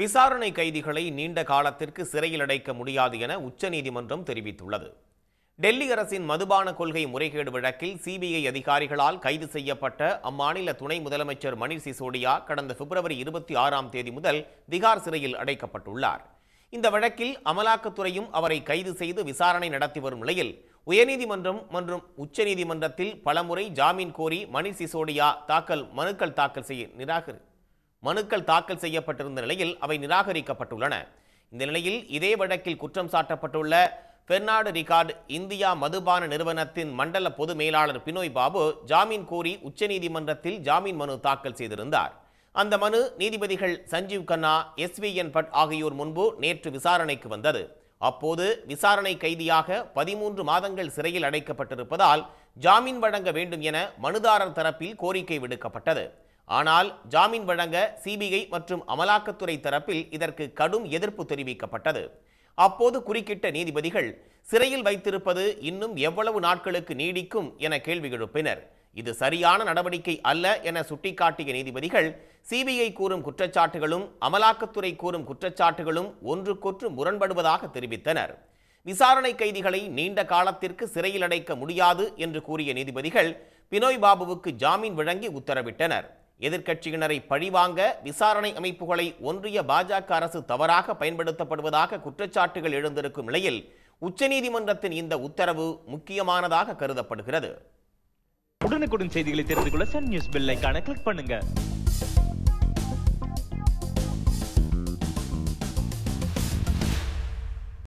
விசாரணை கைதிகளை நீண்ட காலத்திற்கு சிறையில் அடைக்க முடியாது என உச்சநீதிமன்றம் தெரிவித்துள்ளது டெல்லி அரசின் மதுபான கொள்கை முறைகேடு வழக்கில் சிபிஐ அதிகாரிகளால் கைது செய்யப்பட்ட அம்மாநில துணை முதலமைச்சர் மணீஷ் சிசோடியா கடந்த பிப்ரவரி இருபத்தி ஆறாம் தேதி முதல் திகார் சிறையில் அடைக்கப்பட்டுள்ளார் இந்த வழக்கில் அமலாக்கத்துறையும் அவரை கைது செய்து விசாரணை நடத்தி வரும் நிலையில் உயர்நீதிமன்றம் மற்றும் உச்சநீதிமன்றத்தில் பலமுறை ஜாமீன் கோரி மணிஷ் சிசோடியா தாக்கல் மனுக்கள் தாக்கல் செய்ய நிராகரி மனுக்கள் தாக்கல் செய்யப்பட்டிருந்த நிலையில் அவை நிராகரிக்கப்பட்டுள்ளன இந்த நிலையில் இதே வழக்கில் குற்றம் சாட்டப்பட்டுள்ள பெர்னாடு ரிகார்டு இந்தியா மதுபான நிறுவனத்தின் மண்டல பொது மேலாளர் பினோய் பாபு ஜாமீன் கோரி உச்சநீதிமன்றத்தில் ஜாமீன் மனு தாக்கல் செய்திருந்தார் அந்த மனு நீதிபதிகள் Sanjiv Khanna S V N Bhatt ஆகியோர் முன்பு நேற்று விசாரணைக்கு வந்தது அப்போது விசாரணை கைதியாக பதிமூன்று மாதங்கள் சிறையில் அடைக்கப்பட்டிருப்பதால் ஜாமீன் வழங்க வேண்டும் என மனுதாரர் தரப்பில் கோரிக்கை விடுக்கப்பட்டது ஆனால் ஜாமீன் வழங்க சிபிஐ மற்றும் அமலாக்கத்துறை தரப்பில் இதற்கு கடும் எதிர்ப்பு தெரிவிக்கப்பட்டது அப்போது குறுக்கிட்ட நீதிபதிகள் சிறையில் வைத்திருப்பது இன்னும் எவ்வளவு நாட்களுக்கு நீடிக்கும் என கேள்வி எழுப்பினர் இது சரியான நடவடிக்கை அல்ல என சுட்டிக்காட்டிய நீதிபதிகள் சிபிஐ கூறும் குற்றச்சாட்டுகளும் அமலாக்கத்துறை கூறும் குற்றச்சாட்டுகளும் ஒன்றுக்கொன்று முரண்படுவதாக தெரிவித்தனர் விசாரணை கைதிகளை நீண்ட காலத்திற்கு சிறையில் அடைக்க முடியாது என்று கூறிய நீதிபதிகள் பினோய் பாபுவுக்கு ஜாமீன் வழங்கி உத்தரவிட்டனர் எதிர்க்கட்சியினரை பழிவாங்க விசாரணை அமைப்புகளை ஒன்றிய பாஜக அரசு தவறாக பயன்படுத்தப்படுவதாக குற்றச்சாட்டுகள் எழுந்திருக்கும் நிலையில் உச்சநீதிமன்றத்தின் இந்த உத்தரவு முக்கியமானதாக கருதப்படுகிறது உடனுக்குடன் செய்திகளை தெரிந்து கொள்ள சன் நியூஸ் பெல் கிளிக் பண்ணுங்க